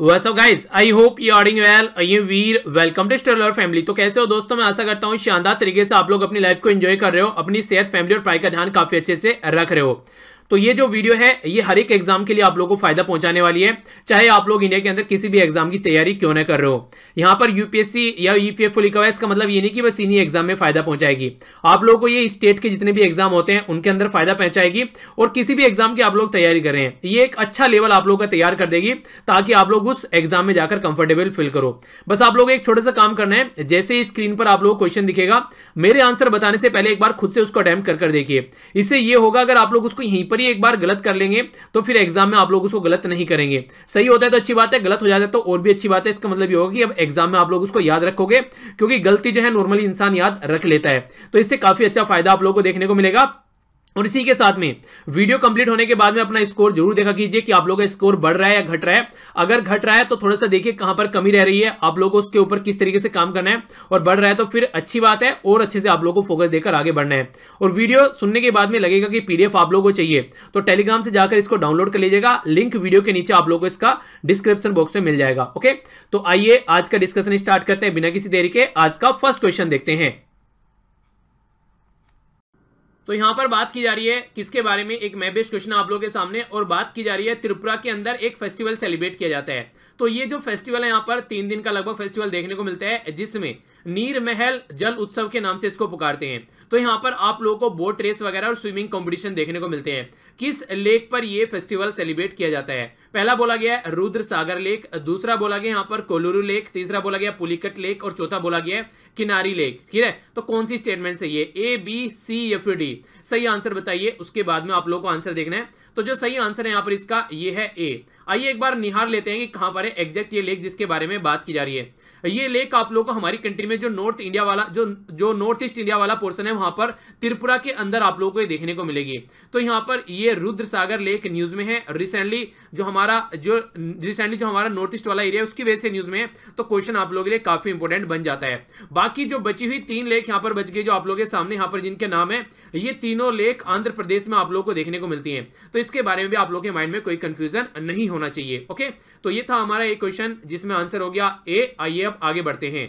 vaso guys I hope you आरिंग well I am Veer welcome to stellar family तो कैसे हो दोस्तों मैं आशा करता हूँ शानदार तरीके से आप लोग अपनी लाइफ को एंजॉय कर रहे हो अपनी सेहत फैमिली और पढ़ाई का ध्यान काफी अच्छे से रख रहे हो तो ये जो वीडियो है ये हर एक एग्जाम के लिए आप लोगों को फायदा पहुंचाने वाली है चाहे आप लोग इंडिया के अंदर किसी भी एग्जाम की तैयारी क्यों ना कर रहे हो यहां पर यूपीएससी या ईपीएफ e लिखा हुआ इसका मतलब ये नहीं कि बस इन्हीं एग्जाम में फायदा पहुंचाएगी आप लोगों को ये स्टेट के जितने भी एग्जाम होते हैं उनके अंदर फायदा पहुंचाएगी और किसी भी एग्जाम की आप लोग तैयारी कर रहे हैं ये एक अच्छा लेवल आप लोग का तैयार कर देगी ताकि आप लोग उस एग्जाम में जाकर कंफर्टेबल फील करो बस आप लोग एक छोटा सा काम करना है जैसे स्क्रीन पर आप लोग क्वेश्चन दिखेगा मेरे आंसर बताने से पहले एक बार खुद से उसको अटैम्प्ट कर देखिए इससे ये होगा अगर आप लोग उसको यहीं पर भी एक बार गलत कर लेंगे तो फिर एग्जाम में आप लोग उसको गलत नहीं करेंगे सही होता है तो अच्छी बात है गलत हो जाता है तो और भी अच्छी बात है इसका मतलब ये होगा कि अब एग्जाम में आप लोग उसको याद रखोगे क्योंकि गलती जो है नॉर्मली इंसान याद रख लेता है तो इससे काफी अच्छा फायदा आप लोग को देखने को मिलेगा और इसी के साथ में वीडियो कंप्लीट होने के बाद में अपना स्कोर जरूर देखा कीजिए कि आप लोगों का स्कोर बढ़ रहा है या घट रहा है अगर घट रहा है तो थोड़ा सा देखिए कहां पर कमी रह रही है आप लोगों को उसके ऊपर किस तरीके से काम करना है और बढ़ रहा है तो फिर अच्छी बात है और अच्छे से आप लोगों को फोकस देकर आगे बढ़ना है और वीडियो सुनने के बाद में लगेगा कि पीडीएफ आप लोगों को चाहिए तो टेलीग्राम से जाकर इसको डाउनलोड कर लीजिएगा लिंक वीडियो के नीचे आप लोग को इसका डिस्क्रिप्शन बॉक्स में मिल जाएगा ओके तो आइए आज का डिस्कशन स्टार्ट करते हैं बिना किसी देरी के आज का फर्स्ट क्वेश्चन देखते हैं तो यहां पर बात की जा रही है किसके बारे में एक मैबेस्ट बेस्ट क्वेश्चन आप लोगों के सामने और बात की जा रही है त्रिपुरा के अंदर एक फेस्टिवल सेलिब्रेट किया जाता है तो ये जो फेस्टिवल है यहाँ पर तीन दिन का लगभग फेस्टिवल देखने को मिलता है जिसमें नीर महल जल उत्सव के नाम से इसको पुकारते हैं तो यहाँ पर आप लोगों को बोट रेस वगैरह और स्विमिंग कंपटीशन देखने को मिलते हैं किस लेक पर ये फेस्टिवल सेलिब्रेट किया जाता है पहला बोला गया है रुद्र सागर लेक दूसरा बोला गया यहाँ पर कोलुरु लेक तीसरा बोला गया पुलिकट लेक और चौथा बोला गया किनारी लेक ठीक है तो कौन सी स्टेटमेंट है ये A B C F D सही आंसर बताइए उसके बाद में आप लोग को आंसर देखना है तो जो सही आंसर है यहाँ पर इसका ये है ए आइए एक बार निहार लेते हैं कि कहाँ पर है एग्जैक्ट ये लेक जिसके बारे में बात की जा रही है ये लेक आप लोगों को हमारी कंट्री में जो नॉर्थ इंडिया वाला जो जो नॉर्थ ईस्ट इंडिया वाला पोर्सन है वहां पर त्रिपुरा के अंदर आप लोगों को ये देखने को मिलेगी तो यहाँ पर ये रुद्र सागर लेक न्यूज़ में है रिसेंटली जो हमारा जो रिसेंटली जो हमारा नॉर्थ ईस्ट वाला एरिया है उसकी वजह से न्यूज़ में है तो क्वेश्चन आप लोगों के लिए काफ़ी इंपोर्टेंट बन जाता है बाकी जो बची हुई तीन लेक यहाँ पर बच गई जो आप लोगों के सामने यहाँ पर जिनके नाम है ये तीनों लेक आंध्र प्रदेश में आप लोगों को देखने को मिलती है तो इसके बारे में भी आप लोगों के माइंड में कोई कंफ्यूजन नहीं होना चाहिए ओके तो ये था हमारा एक क्वेश्चन जिसमें आंसर हो गया ए आइए अब आगे बढ़ते हैं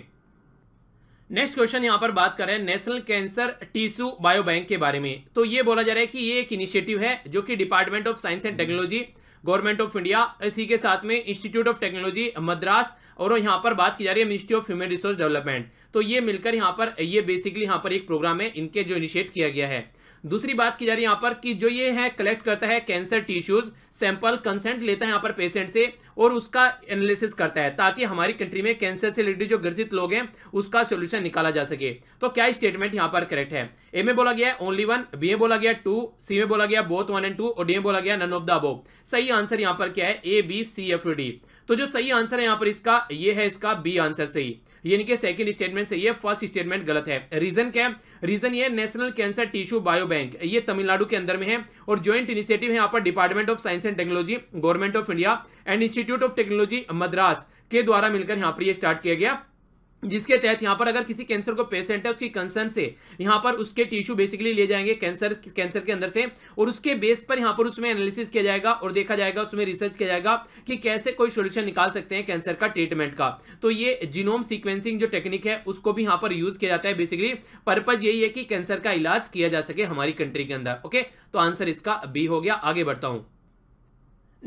नेक्स्ट क्वेश्चन यहां पर बात करें national cancer tissue bio bank के बारे में तो ये बोला जा रहा है कि ये एक इनिशिएटिव है जो कि department of science and technology government of India इसी के साथ में इंस्टीट्यूट ऑफ टेक्नोलॉजी मद्रास और यहाँ पर बात की जा रही है ministry of human resource development तो ये मिलकर यहाँ पर ये बेसिकली यहाँ पर एक प्रोग्राम है इनके जो इनिशिएट किया गया है दूसरी बात की जा रही है यहाँ पर कि जो ये है कलेक्ट करता है कैंसर टिश्यूज सैंपल कंसेंट लेता है यहाँ पर पेशेंट से और उसका एनालिसिस करता है ताकि हमारी कंट्री में कैंसर से रिलेटेड जो ग्रसित लोग हैं उसका सोल्यूशन निकाला जा सके तो क्या स्टेटमेंट यहाँ पर करेक्ट है ए में बोला गया ओनली वन बी ए बोला गया टू सी में बोला गया बोथ वन एंड टू और डी ए बोला गया नन ऑफ द अबो सही आंसर यहाँ पर क्या है A B C F D तो जो सही आंसर है यहां पर इसका ये है इसका बी आंसर सही यानी कि सेकंड स्टेटमेंट सही है फर्स्ट स्टेटमेंट गलत है रीजन क्या है रीजन ये national cancer tissue bio bank ये तमिलनाडु के अंदर में है और ज्वाइंट इनिशिएटिव है यहाँ पर department of science and technology government of India and institute of technology Madras के द्वारा मिलकर यहाँ पर यह स्टार्ट किया गया जिसके तहत यहाँ पर अगर किसी कैंसर को पेशेंट है उसकी कंसर्न से यहाँ पर उसके टिश्यू बेसिकली ले जाएंगे कैंसर कैंसर के अंदर से और उसके बेस पर यहाँ पर उसमें एनालिसिस किया जाएगा और देखा जाएगा उसमें रिसर्च किया जाएगा कि कैसे कोई सोल्यूशन निकाल सकते हैं कैंसर का ट्रीटमेंट का तो ये जीनोम सिक्वेंसिंग जो टेक्निक है उसको भी यहाँ पर यूज किया जाता है बेसिकली पर्पज यही है कि कैंसर का इलाज किया जा सके हमारी कंट्री के अंदर ओके तो आंसर इसका बी हो गया आगे बढ़ता हूँ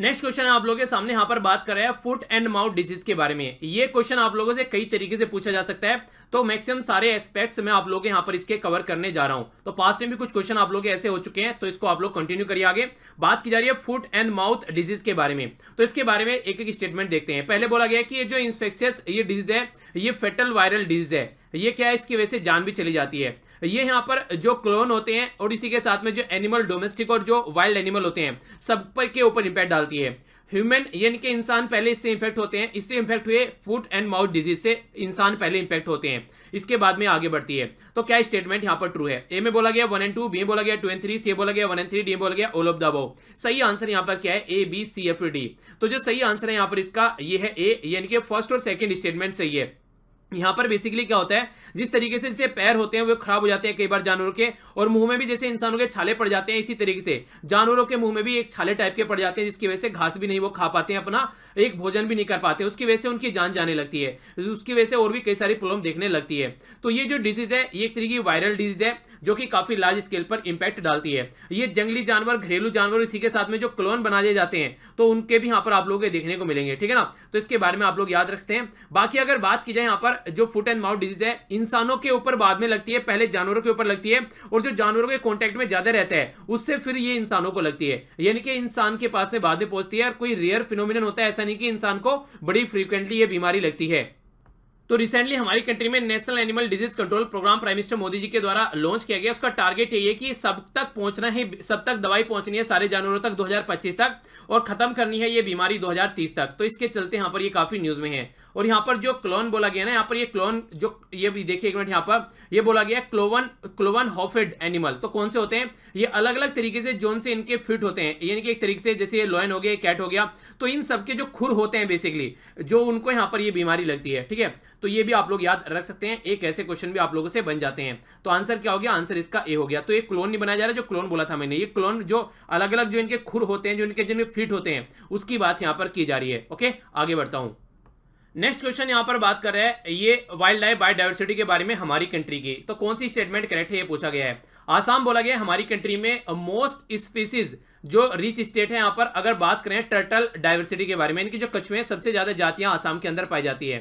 नेक्स्ट क्वेश्चन आप लोगों के सामने यहाँ पर बात कर रहे हैं फुट एंड माउथ डिजीज के बारे में ये क्वेश्चन आप लोगों से कई तरीके से पूछा जा सकता है तो मैक्सिमम सारे एस्पेक्ट्स मैं आप लोग यहाँ पर इसके कवर करने जा रहा हूँ तो पास्ट में भी कुछ क्वेश्चन आप लोग ऐसे हो चुके हैं तो इसको आप लोग कंटिन्यू करिए आगे बात की जा रही है फुट एंड माउथ डिजीज के बारे में तो इसके बारे में एक एक स्टेटमेंट देखते हैं पहले बोला गया कि ये जो इन्फेक्शियस ये डिजीज है ये फेटल वायरल डिजीज है ये क्या है इसकी वजह से जान भी चली जाती है ये यहाँ पर जो क्लोन होते हैं और इसी के साथ में जो एनिमल डोमेस्टिक और जो वाइल्ड एनिमल होते हैं सब पर के ऊपर इम्पैक्ट डालती है ह्यूमन यानी कि इंसान पहले इससे इन्फेक्ट होते हैं इससे इन्फेक्ट हुए फूट एंड माउथ डिजीज से इंसान पहले इम्पैक्ट होते हैं इसके बाद में आगे बढ़ती है तो क्या स्टेटमेंट यहाँ पर ट्रू है ए में बोला गया वन एंड टू बी बोला गया टू एंड थ्री सी बोला गया वन एंड थ्री डी बोला गया ओल ऑफ द सही आंसर यहाँ पर क्या है A B C F D तो जो सही आंसर है यहाँ पर इसका ये है ए यानी कि फर्स्ट और सेकेंड स्टेटमेंट सही है यहाँ पर बेसिकली क्या होता है जिस तरीके से जैसे पैर होते हैं वो खराब हो जाते हैं कई बार जानवरों के और मुंह में भी जैसे इंसानों के छाले पड़ जाते हैं इसी तरीके से जानवरों के मुंह में भी एक छाले टाइप के पड़ जाते हैं जिसकी वजह से घास भी नहीं वो खा पाते हैं अपना एक भोजन भी नहीं कर पाते उसकी वजह से उनकी जान जाने लगती है उसकी वजह से और भी कई सारी प्रॉब्लम देखने लगती है तो ये जो डिजीज है ये एक तरीके की वायरल डिजीज है जो कि काफी लार्ज स्केल पर इंपैक्ट डालती है ये जंगली जानवर घरेलू जानवर इसी के साथ में जो क्लोन बना दिए जाते हैं तो उनके भी यहाँ पर आप लोगों के देखने को मिलेंगे ठीक है ना तो इसके बारे में आप लोग याद रखते हैं बाकी अगर बात की जाए यहाँ पर जो फुट एंड माउथ डिजीज है इंसानों के ऊपर बाद में लगती है पहले जानवरों के ऊपर लगती है और जो जानवरों के कॉन्टेक्ट में ज्यादा रहता है उससे फिर ये इंसानों को लगती है यानी कि इंसान के पास में बाद में पहुंचती है और कोई रेयर फिनोमिन होता है ऐसा नहीं कि इंसान को बड़ी फ्रीक्वेंटली ये बीमारी लगती है तो रिसेंटली हमारी कंट्री में national animal disease control programme prime minister Modi ji के द्वारा लॉन्च किया गया उसका टारगेट यही है कि सब तक पहुंचना है सब तक दवाई पहुंचनी है सारे जानवरों तक 2025 तक और खत्म करनी है ये बीमारी 2030 तक तो इसके चलते यहाँ पर ये काफी न्यूज में है और यहाँ पर जो क्लोन बोला गया ना यहाँ पर ये क्लोन जो ये भी देखिए एक मिनट यहाँ पर ये बोला गया क्लोवन क्लोवन हॉफेड एनिमल तो कौन से होते हैं ये अलग अलग तरीके से जोन से इनके फिट होते हैं यानी कि एक तरीके से जैसे ये लॉयन हो गया कैट हो गया तो इन सबके जो खुर होते हैं बेसिकली जो उनको यहाँ पर ये बीमारी लगती है ठीक है तो ये भी आप लोग याद रख सकते हैं एक ऐसे क्वेश्चन भी आप लोगों से बन जाते हैं तो आंसर क्या हो गया आंसर इसका ए हो गया तो एक क्लोन नहीं बनाया जा रहा जो क्लोन बोला था मैंने ये क्लोन जो अलग अलग जो इनके खुर होते हैं जो इनके जिनके फिट होते हैं उसकी बात यहां पर की जा रही है ओके आगे बढ़ता हूं नेक्स्ट क्वेश्चन यहाँ पर बात कर रहे हैं ये वाइल्ड लाइफ बायोडाइवर्सिटी के बारे में हमारी कंट्री की तो कौन सी स्टेटमेंट करेक्ट है ये पूछा गया है आसाम बोला गया हमारी कंट्री में मोस्ट स्पीसीज़ जो रिच स्टेट है यहाँ पर अगर बात करें टर्टल डाइवर्सिटी के बारे में इनकी जो कछुए सबसे ज़्यादा जातियां आसाम के अंदर पाई जाती है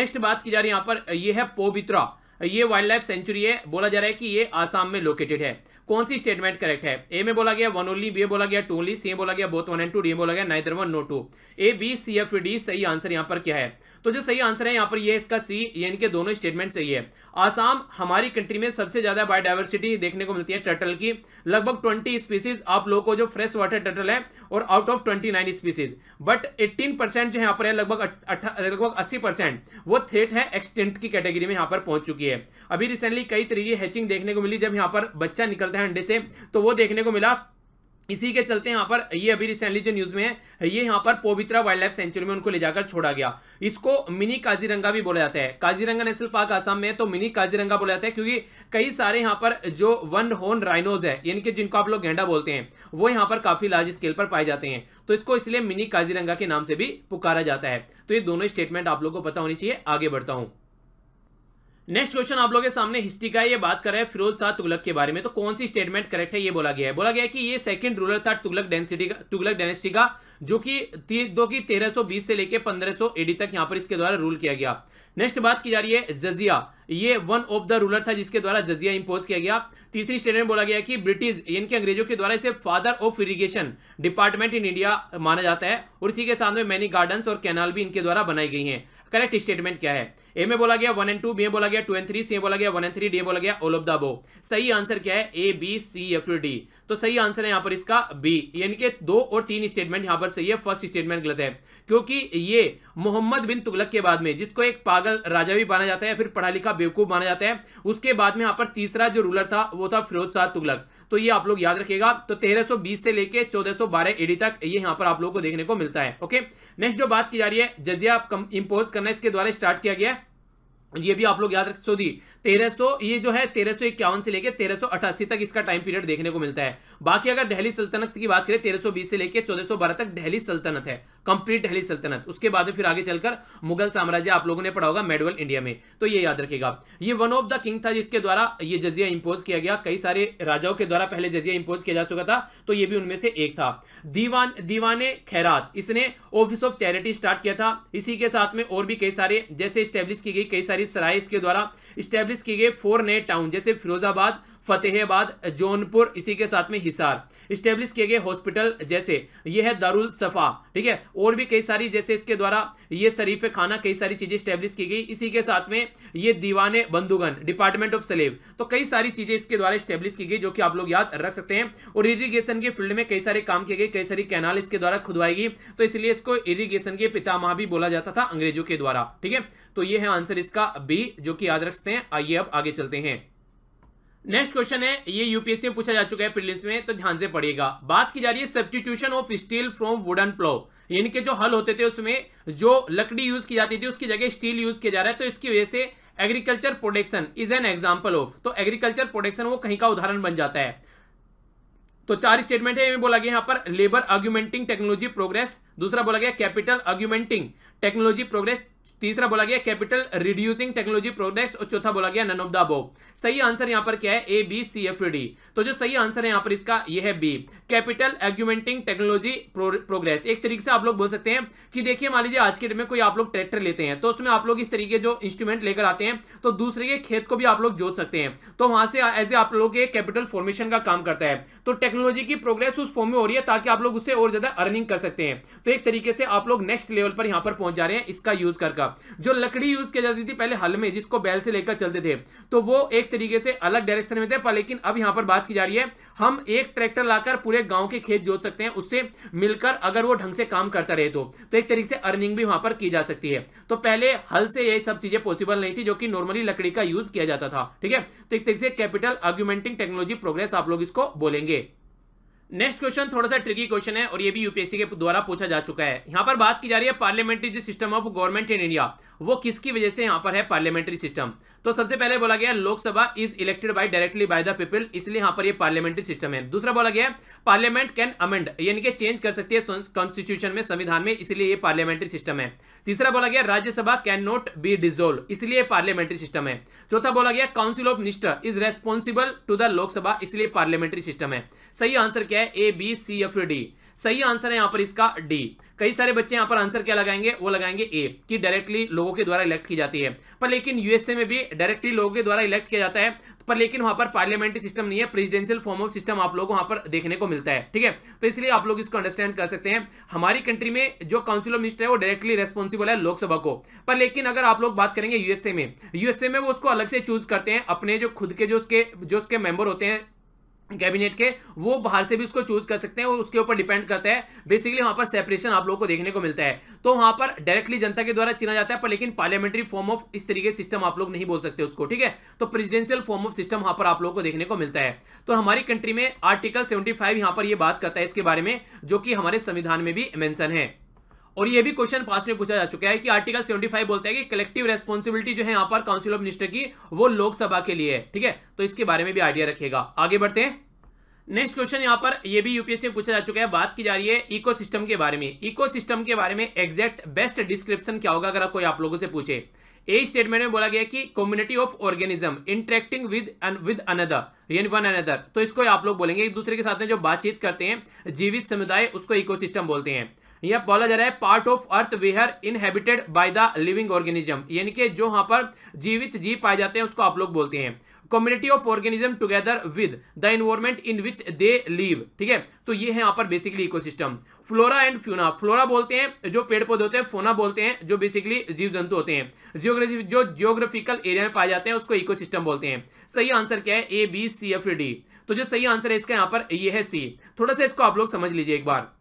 नेक्स्ट बात की जा रही है यहाँ पर ये है पोबित्रा ये वाइल्ड लाइफ सेंचुरी है बोला जा रहा है कि ये आसाम में लोकेटेड है कौन सी स्टेटमेंट करेक्ट है ए में बोला गया वन ओनली बी बोला गया टू ओनली सी बोला गया both one and two D बोला गया neither one nor two A B C F D सही आंसर यहाँ पर क्या है तो जो सही आंसर है यहाँ पर ये इसका सी एन के दोनों स्टेटमेंट सही है आसाम हमारी कंट्री में सबसे ज़्यादा बायोडाइवर्सिटी देखने को मिलती है टर्टल की लगभग ट्वेंटी स्पीसीज आप लोगों को जो फ्रेश वाटर टर्टल है और out of twenty nine species but eighteen percent जो यहाँ पर है लगभग लगभग अस्सी परसेंट वो थ्रेट है एक्सटेंट की कैटेगरी में यहाँ पर पहुंच चुकी है अभी रिसेंटली कई तरीके हैचिंग देखने को मिली जब यहाँ पर बच्चा निकलता है अंडे से तो वो देखने को मिला इसी के चलते यहाँ पर ये अभी रिसेंटली जो न्यूज़ में है ये यहाँ पर पोवित्रा वाइल्ड लाइफ सेंचुरी में उनको ले जाकर छोड़ा गया इसको मिनी काजीरंगा भी बोला जाता है काजीरंगा नेशनल पार्क आसाम में है तो मिनी काजीरंगा बोला जाता है क्योंकि कई सारे यहाँ पर जो वन होन राइनोज है यानी कि जिनको आप लोग गेंडा बोलते हैं वो यहाँ पर काफ़ी लार्ज स्केल पर पाए जाते हैं तो इसको इसलिए मिनी काजीरंगा के नाम से भी पुकारा जाता है तो ये दोनों स्टेटमेंट आप लोग को पता होनी चाहिए आगे बढ़ता हूँ नेक्स्ट क्वेश्चन आप लोग के सामने हिस्ट्री का ये बात कर रहे हैं फिरोज शाह तुगलक के बारे में तो कौन सी स्टेटमेंट करेक्ट है ये बोला गया है बोला गया है कि ये सेकंड रूलर था तुगलक डेंसिटी का तुगलक डेनेस्टी का जो कि दो की 1320 से लेकर 1500 एडी तक यहां पर इसके द्वारा रूल किया गया नेक्स्ट बात की जा रही है जजिया ये वन ऑफ द रूलर था जिसके द्वारा जजिया इंपोज किया गया तीसरी स्टेट में बोला गया कि ब्रिटिश यानी कि अंग्रेजों के द्वारा इसे father of irrigation department in India माना जाता है और इसी के साथ में मैनी गार्डन और कैनाल भी इनके द्वारा बनाई गई हैं करेक्ट स्टेटमेंट क्या है ए में बोला गया वन एंड टू बी में बोला गया टू एंड थ्री सी बोला गया वन एंड थ्री डी बोला गया ऑल ऑफ द बो सही आंसर क्या है A B C F D तो सही आंसर है यहाँ पर इसका बी यानी कि दो और तीन स्टेटमेंट यहाँ पर खबर से ये फर्स्ट स्टेटमेंट गलत है क्योंकि ये मोहम्मद बिन तुगलक के बाद में जिसको एक पागल राजा भी माना जाता है फिर पढ़ा लिखा बेवकूफ़ माना जाता है उसके बाद में यहाँ पर तीसरा जो रूलर था वो था फिरोज शाह तुगलक तो ये आप लोग याद रखिएगा तो 1320 से लेके 1412 सौ एडी तक ये यहाँ पर आप लोगों को देखने को मिलता है ओके नेक्स्ट जो बात की जा रही है जजिया इम्पोज करना इसके द्वारा स्टार्ट किया गया है ये भी आप लोग याद रख सो दी तेरह सो ये जो है तेरह सो इक्यावन से लेकर तेरह सौ अठासी तक इसका टाइम पीरियड देखने को मिलता है बाकी अगर दिल्ली सल्तनत की बात करें तेरह सौ बीस से लेकर चौदह सौ बारह तक दिल्ली सल्तनत है कंप्लीट दिल्ली सल्तनत उसके बाद फिर आगे चलकर मुगल साम्राज्य आप लोगों ने पढ़ा होगा मेडवल इंडिया में तो ये याद रखेगा ये वन ऑफ द किंग था जिसके द्वारा ये जजिया इंपोज किया गया कई सारे राजाओं के द्वारा पहले जजिया इंपोज किया जा चुका था तो ये भी उनमें से एक था दीवान दीवाने खैरात इसने ऑफिस ऑफ चैरिटी स्टार्ट किया था इसी के साथ में और भी कई सारे जैसे स्टैब्लिश की गई कई सारी सराय इसके द्वारा स्टैब्लिश किए गए फोर नए टाउन जैसे फिरोजाबाद फतेहाबाद जौनपुर इसी के साथ में हिसार स्टेब्लिश किए गए हॉस्पिटल जैसे ये है दारुल सफ़ा ठीक है और भी कई सारी जैसे इसके द्वारा ये शरीफ खाना कई सारी चीज़ें स्टेब्लिश की गई इसी के साथ में ये दीवाने बंदुगन डिपार्टमेंट ऑफ सलेब तो कई सारी चीज़ें इसके द्वारा स्टेब्लिश की गई जो कि आप लोग याद रख सकते हैं और इरीगेशन के फील्ड में कई सारे काम किए गए कई सारी कैनाल इसके द्वारा खुदवाएगी तो इसलिए इसको इरीगेशन के पितामह भी बोला जाता था अंग्रेजों के द्वारा ठीक है तो ये है आंसर इसका बी जो कि याद रख सकते हैं आइए अब आगे चलते हैं नेक्स्ट क्वेश्चन है ये यूपीएससी में पूछा जा चुका है प्रीलिम्स में तो ध्यान से पढ़िएगा बात की जा रही है substitution of steel from wooden plough इनके जो हल होते थे उसमें जो लकड़ी यूज की जाती थी उसकी जगह स्टील यूज किया जा रहा है तो इसकी वजह से agriculture production is an example of तो एग्रीकल्चर प्रोडक्शन वो कहीं का उदाहरण बन जाता है तो चार स्टेटमेंट है बोला गया यहां पर लेबर आर्ग्यूमेंटिंग टेक्नोलॉजी प्रोग्रेस दूसरा बोला गया कैपिटल आर्ग्यूमेंटिंग टेक्नोलॉजी प्रोग्रेस तीसरा बोला गया कैपिटल रिड्यूसिंग टेक्नोलॉजी प्रोडक्ट्स और चौथा बोला गया नन ऑफ द सही आंसर यहां पर क्या है A B C F D तो जो सही आंसर है यहां पर इसका यह है B capital augmenting technology progress एक तरीके से आप लोग बोल सकते हैं कि देखिए मान लीजिए आज के डेट में कोई आप लोग ट्रैक्टर लेते हैं तो उसमें आप लोग इस तरीके जो इंस्ट्रूमेंट लेकर आते हैं तो दूसरे के खेत को भी आप लोग जोत सकते हैं तो वहां से एज ए आप लोग के कैपिटल फॉर्मेशन का काम करता है तो टेक्नोलॉजी की प्रोग्रेस उस फॉर्म में हो रही है ताकि आप लोग उससे और ज्यादा अर्निंग कर सकते हैं तो एक तरीके से आप लोग नेक्स्ट लेवल पर यहां पर पहुंच जा रहे हैं इसका यूज कर था जो लकड़ी यूज किया जाती थी पहले हल में जिसको बैल से लेकर चलते थे तो वो एक तरीके से अलग डायरेक्शन में थे पर लेकिन अब यहाँ पर बात की जा रही है हम एक ट्रैक्टर लाकर पूरे गाँव के खेत जोत सकते हैं उससे मिलकर अगर वो ढंग से काम करता रहे तो, तो एक तरीके से अर्निंग भी वहां पर की जा सकती है तो पहले हल से ये सब चीजें पॉसिबल नहीं थी जो कि नॉर्मली लकड़ी का यूज किया जाता था ठीक है तो एक तरीके से कैपिटल आर्ग्यूमेंटिंग टेक्नोलॉजी प्रोग्रेस आप लोग इसको बोलेंगे नेक्स्ट क्वेश्चन थोड़ा सा ट्रिकी क्वेश्चन है और ये भी यूपीएससी के द्वारा पूछा जा चुका है यहाँ पर बात की जा रही है parliamentary system of government in India वो किसकी वजह से यहां पर है पार्लियामेंट्री सिस्टम तो सबसे पहले बोला गया Lok Sabha is elected by directly by the people इसलिए यहां पर ये पार्लियामेंट्री सिस्टम है दूसरा बोला गया पार्लियामेंट कैन अमेंड यानी कि चेंज कर सकती है कॉन्स्टिट्यूशन में संविधान में इसलिए ये पार्लियामेंट्री सिस्टम है तीसरा बोला गया Rajya Sabha can not be dissolve इसलिए पार्लियामेंट्री सिस्टम है चौथा बोला गया council of minister is responsible to the Lok Sabha इसलिए पार्लियामेंट्री सिस्टम है सही आंसर क्या है A B C F D सही आंसर है यहाँ पर इसका डी कई सारे बच्चे यहाँ पर आंसर क्या लगाएंगे वो लगाएंगे ए कि डायरेक्टली लोगों के द्वारा इलेक्ट की जाती है पर लेकिन यूएसए में भी डायरेक्टली लोगों के द्वारा इलेक्ट किया जाता है पर लेकिन वहां पर पार्लियामेंट्री सिस्टम नहीं है प्रेसिडेंशियल फॉर्म ऑफ सिस्टम आप लोग वहां पर देखने को मिलता है ठीक है तो इसलिए आप लोग इसको अंडरस्टैंड कर सकते हैं हमारी कंट्री में जो काउंसिल ऑफ मिनिस्टर है वो डायरेक्टली रेस्पॉन्सिबल है लोकसभा को पर लेकिन अगर आप लोग बात करेंगे यूएसए में यूएसए में वो उसको अलग से चूज करते हैं अपने जो खुद के जो उसके जो उसके मेंबर होते हैं कैबिनेट के वो बाहर से भी उसको चूज कर सकते हैं वो उसके ऊपर डिपेंड करता है बेसिकली वहां पर सेपरेशन आप लोगों को देखने को मिलता है तो वहां पर डायरेक्टली जनता के द्वारा चुना जाता है पर लेकिन पार्लियामेंट्री फॉर्म ऑफ इस तरीके सिस्टम आप लोग नहीं बोल सकते उसको ठीक है तो प्रेसिडेंशियल फॉर्म ऑफ सिस्टम वहां पर आप लोगों को देखने को मिलता है तो हमारी कंट्री में आर्टिकल सेवेंटी फाइव पर यह बात करता है इसके बारे में जो कि हमारे संविधान में भी मैंसन है और ये भी क्वेश्चन पास में पूछा जा चुका है कि आर्टिकल 75 बोलता है कि कलेक्टिव रेस्पॉन्सिबिलिटी जो है यहां पर काउंसिल ऑफ मिनिस्टर की वो लोकसभा के लिए है ठीक है तो इसके बारे में भी आइडिया रखेगा आगे बढ़ते हैं नेक्स्ट क्वेश्चन यहां पर ये भी यूपीएससी में पूछा जा चुका है बात की जा रही है इको के बारे में इको के बारे में एग्जैक्ट बेस्ट डिस्क्रिप्शन क्या होगा अगर कोई आप लोगों से पूछे ए स्टेटमेंट में बोला गया कि community of organism interacting with with another यानी वन अनदर तो इसको आप लोग बोलेंगे एक दूसरे के साथ में जो बातचीत करते हैं जीवित समुदाय उसको इकोसिस्टम बोलते हैं यह बोला जा रहा है part of earth where inhabited by the living organism यानी कि जो यहां पर जीवित जीव पाए जाते हैं उसको आप लोग बोलते हैं community of organism together with the environment in which they live ठीक है तो ये है यहाँ पर basically ecosystem flora and fauna flora बोलते हैं जो पेड़ पौधे होते हैं फोना बोलते हैं जो बेसिकली जीव जंतु होते हैं जियोग्राफी जो जियोग्राफिकल एरिया में पाए जाते हैं उसको इकोसिस्टम बोलते हैं सही आंसर क्या है A B C F D तो जो सही आंसर है इसका यहाँ पर ये है सी थोड़ा सा इसको आप लोग समझ लीजिए एक बार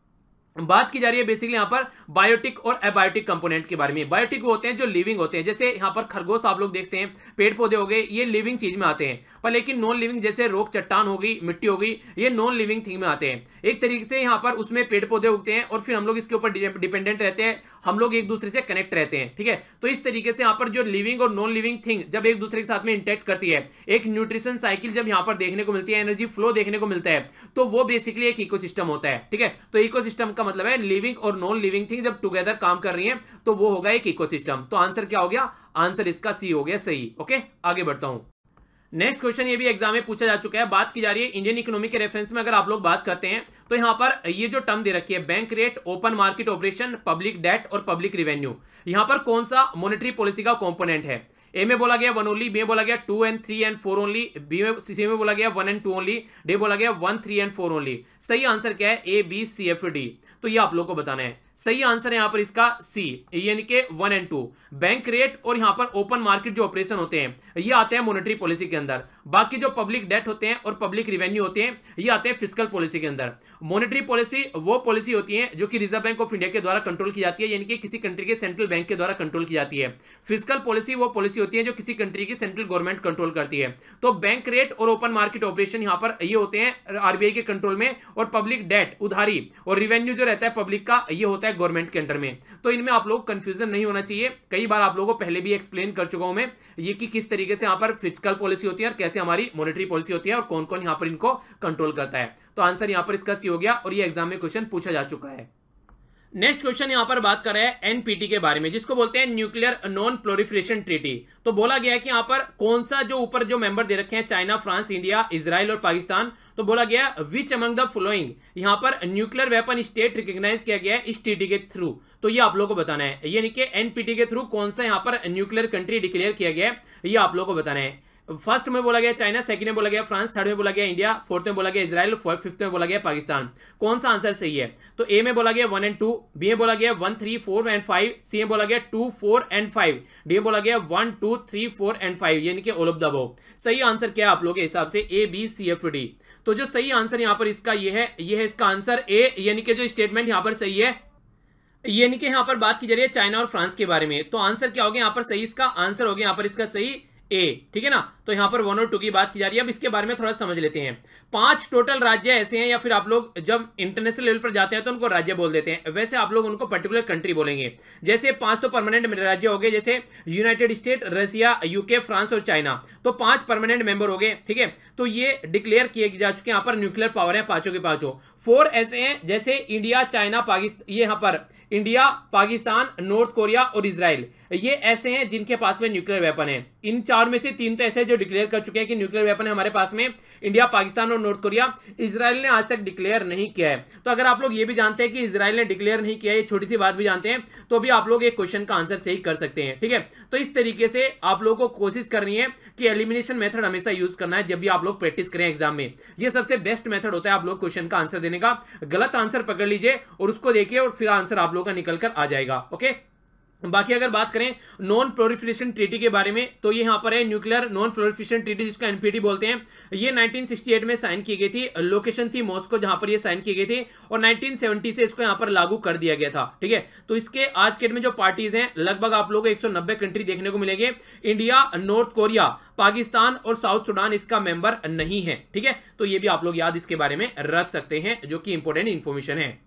बात की जा रही है बेसिकली यहाँ पर बायोटिक और एबायोटिक कंपोनेंट के बारे में बायोटिक वो होते हैं जो लिविंग होते हैं जैसे यहाँ पर खरगोश आप लोग देखते हैं पेड़ पौधे हो गए ये लिविंग चीज में आते हैं पर लेकिन नॉन लिविंग जैसे रोक चट्टान होगी मिट्टी होगी ये नॉन लिविंग थिंग में आते हैं एक तरीके से यहाँ पर उसमें पेड़ पौधे उगते हैं और फिर हम लोग इसके ऊपर डिपेंडेंट रहते हैं हम लोग एक दूसरे से कनेक्ट रहते हैं ठीक है तो इस तरीके से यहाँ पर जो लिविंग और नॉन लिविंग थिंग जब एक दूसरे के साथ में इंटेक्ट करती है एक न्यूट्रिशन साइकिल जब यहाँ पर देखने को मिलती है एनर्जी फ्लो देखने को मिलता है तो वो बेसिकली एक इको होता है ठीक है तो इको का मतलब है लिविंग और नॉन लिविंग थिंग जब टुगेदर काम कर रही हैं तो वो होगा एक इकोसिस्टम तो आंसर क्या हो गया आंसर इसका सी हो गया सही ओके आगे बढ़ता हूं नेक्स्ट क्वेश्चन ये भी एग्जाम में पूछा जा चुका है बात की जा रही है इंडियन इकोनॉमी के रेफरेंस में अगर आप लोग बात करते हैं तो यहां पर ये जो टर्म दे रखी है bank rate open market operation public debt और पब्लिक रिवेन्यू यहां पर कौन सा मॉनेटरी पॉलिसी का कंपोनेंट है ए में बोला गया वन ओनली बी में बोला गया two and three and four only B में सी में बोला गया one and two only D बोला गया one three and four only सही आंसर क्या है A B C F D तो ये आप लोग को बताना है सही आंसर है यहां पर इसका सी यानी कि one and two bank rate और यहां पर ओपन मार्केट जो ऑपरेशन होते हैं ये आते हैं मॉनेटरी पॉलिसी के अंदर बाकी जो पब्लिक डेट होते हैं और पब्लिक रिवेन्यू होते हैं ये आते हैं फिजिकल पॉलिसी के अंदर मॉनेटरी पॉलिसी वो पॉलिसी होती है जो कि रिजर्व बैंक ऑफ इंडिया के द्वारा कंट्रोल की जाती है यानी कि किसी कंट्री के सेंट्रल बैंक के द्वारा कंट्रोल की जाती है फिजिकल पॉलिसी वो पॉलिसी होती है जो किसी कंट्री की सेंट्रल गवर्नमेंट कंट्रोल करती है तो बैंक रेट और ओपन मार्केट ऑपरेशन यहां पर ये होते हैं आरबीआई के कंट्रोल में और पब्लिक डेट उधारी और रिवेन्यू जो रहता है पब्लिक का ये होता है होता है गवर्नमेंट के अंडर में तो इनमें आप लोग कंफ्यूजन नहीं होना चाहिए कई बार आप लोगों को पहले भी एक्सप्लेन कर चुका हूं मैं ये कि किस तरीके से यहां पर फिजिकल पॉलिसी होती है और कैसे हमारी मॉनेटरी पॉलिसी होती है और कौन कौन यहां पर इनको कंट्रोल करता है तो आंसर यहां पर इसका सी हो गया और ये एग्जाम में क्वेश्चन पूछा जा चुका है नेक्स्ट क्वेश्चन यहां पर बात कर रहे हैं एनपीटी के बारे में जिसको बोलते हैं न्यूक्लियर नॉन प्लोरिफ्रेशन ट्रीटी तो बोला गया है कि यहां पर कौन सा जो ऊपर जो मेंबर दे रखे हैं चाइना फ्रांस इंडिया इसराइल और पाकिस्तान तो बोला गया विच अमंग द फॉलोइंग यहां पर न्यूक्लियर वेपन स्टेट रिकग्नाइज किया गया है इस ट्रीटी के थ्रू तो ये आप लोगों को बताना है यानी कि एनपीटी के थ्रू कौन सा यहां पर न्यूक्लियर कंट्री डिक्लेयर किया गया है ये आप लोगों को बताना है फर्स्ट में बोला गया चाइना सेकंड में बोला गया फ्रांस थर्ड में बोला गया इंडिया फोर्थ में बोला गया इसराइल फिफ्थ में बोला गया पाकिस्तान कौन सा आंसर सही है तो ए में बोला गया वन एंड टू बी में बोला गया one three four and five C में बोला गया two four and five D में बोला गया one two three four and five यानी कि ओलब दबो सही आंसर क्या आप लोग के हिसाब से A B C F D तो जो सही आंसर यहां पर इसका यह है यह है इसका आंसर ए यानी कि जो स्टेटमेंट यहां पर सही है यानी कि यहां पर बात की जा रही है चाइना और फ्रांस के बारे में तो आंसर क्या हो गया यहां पर सही इसका आंसर हो गया यहां पर इसका सही ए ठीक है ना तो यहां पर वन और टू की बात की जा रही है अब इसके बारे में थोड़ा समझ लेते हैं पांच टोटल राज्य ऐसे हैं या फिर आप लोग जब इंटरनेशनल लेवल पर जाते हैं तो उनको राज्य बोल देते हैं वैसे आप लोग उनको पर्टिकुलर कंट्री बोलेंगे जैसे पांच तो परमानेंट राज्य हो गए जैसे United State Russia UK France और चाइना तो पांच परमानेंट मेंबर हो गए ठीक है तो ये डिक्लेयर किए जा चुके हैं यहाँ पर न्यूक्लियर पावर है पांचों के पांचों फोर ऐसे हैं जैसे इंडिया चाइना पाकिस्तान ये यहां पर इंडिया पाकिस्तान नॉर्थ कोरिया और इसराइल ये ऐसे हैं जिनके पास में न्यूक्लियर वेपन है इन चार में से तीन तो ऐसे जो डिक्लेयर कर चुके हैं कि न्यूक्लियर वेपन है हमारे पास में इंडिया पाकिस्तान और नॉर्थ कोरिया इसराइल ने आज तक डिक्लेयर नहीं किया है तो अगर आप लोग ये भी जानते हैं कि इसराइल ने डिक्लेयर नहीं किया ये छोटी सी बात भी जानते हैं तो भी आप लोग एक क्वेश्चन का आंसर सही कर सकते हैं ठीक है तो इस तरीके से आप लोगों को कोशिश करनी है कि एलिमिनेशन मेथड हमेशा यूज करना है जब भी आप लोग प्रैक्टिस करें एग्जाम में यह सबसे बेस्ट मेथड होता है आप लोग क्वेश्चन का आंसर देने करने का गलत आंसर पकड़ लीजिए और उसको देखिए और फिर आंसर आप लोगों का निकल कर आ जाएगा ओके बाकी अगर बात करें नॉन प्लोरिफिकेशन ट्रीटी के बारे में तो ये यहाँ पर है न्यूक्लियर नॉन प्लोरिफिकेशन ट्रीटी जिसको एनपीटी बोलते हैं ये 1968 में साइन की गई थी लोकेशन थी मॉस्को जहां पर ये साइन की गई थी और 1970 से इसको यहाँ पर लागू कर दिया गया था ठीक है तो इसके आज के डेट में जो पार्टीज हैं लगभग आप लोग एक कंट्री देखने को मिलेंगे इंडिया नॉर्थ कोरिया पाकिस्तान और साउथ सुडान इसका मेंबर नहीं है ठीक है तो ये भी आप लोग याद इसके बारे में रख सकते हैं जो कि इंपॉर्टेंट इन्फॉर्मेशन है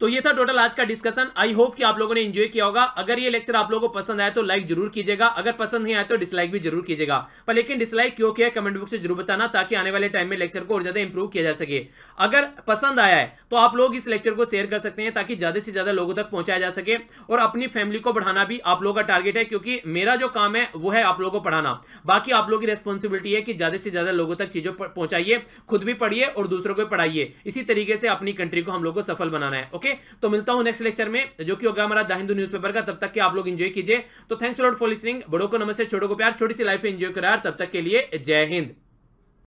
तो ये था टोटल आज का डिस्कशन आई होप कि आप लोगों ने एंजॉय किया होगा अगर ये लेक्चर आप लोगों को पसंद आया तो लाइक जरूर कीजिएगा अगर पसंद नहीं आया तो डिसलाइक भी जरूर कीजिएगा पर लेकिन डिसलाइक क्यों किया कमेंट बॉक्स से जरूर बताना ताकि आने वाले टाइम में लेक्चर को और ज्यादा इंप्रूव किया जा सके अगर पसंद आया है तो आप लोग इस लेक्चर को शेयर कर सकते हैं ताकि ज्यादा से ज्यादा लोगों तक पहुंचाया जा सके और अपनी फैमिली को बढ़ाना भी आप लोगों का टारगेट है क्योंकि मेरा जो काम है वो है आप लोगों को पढ़ाना बाकी आप लोगों की रेस्पॉन्सिबिलिटी है कि ज्यादा से ज्यादा लोगों तक चीजों पहुंचाइए खुद भी पढ़िए और दूसरों को पढ़ाइए इसी तरीके से अपनी कंट्री को हम लोग को सफल बनाना है ओके ओके तो मिलता हूं नेक्स्ट लेक्चर में जो कि होगा हमारा द हिंदू न्यूज पेपर का तब तक के आप लोग इंजॉय कीजिए तो थैंक्स लॉट फॉर लिसनिंग बड़ों को नमस्ते छोटों को प्यार छोटी सी लाइफ एंजॉय करार तब तक के लिए जय हिंद